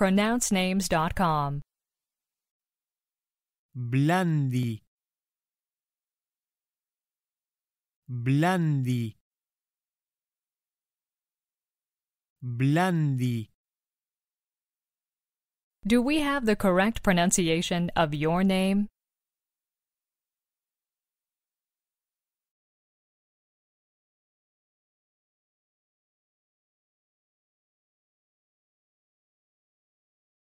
pronouncenames.com. Blandi. Blandi. Blandi. Do we have the correct pronunciation of your name?